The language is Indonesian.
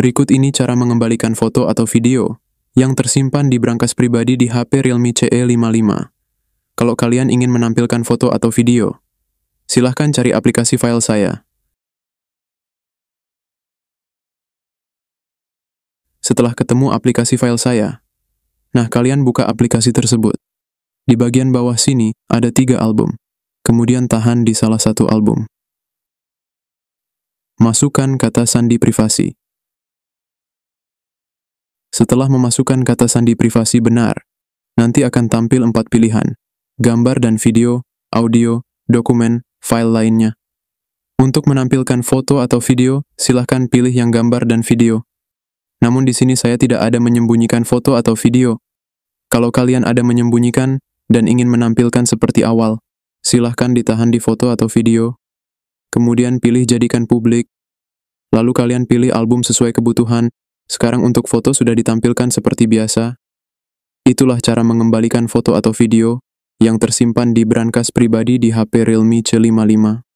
Berikut ini cara mengembalikan foto atau video yang tersimpan di brankas pribadi di HP Realme CE55. Kalau kalian ingin menampilkan foto atau video, silahkan cari aplikasi file saya. Setelah ketemu aplikasi file saya, nah kalian buka aplikasi tersebut. Di bagian bawah sini ada tiga album, kemudian tahan di salah satu album. Masukkan kata sandi privasi. Setelah memasukkan kata sandi privasi benar, nanti akan tampil empat pilihan, gambar dan video, audio, dokumen, file lainnya. Untuk menampilkan foto atau video, silahkan pilih yang gambar dan video. Namun di sini saya tidak ada menyembunyikan foto atau video. Kalau kalian ada menyembunyikan dan ingin menampilkan seperti awal, silahkan ditahan di foto atau video. Kemudian pilih jadikan publik. Lalu kalian pilih album sesuai kebutuhan sekarang untuk foto sudah ditampilkan seperti biasa. Itulah cara mengembalikan foto atau video yang tersimpan di brankas pribadi di HP Realme C55.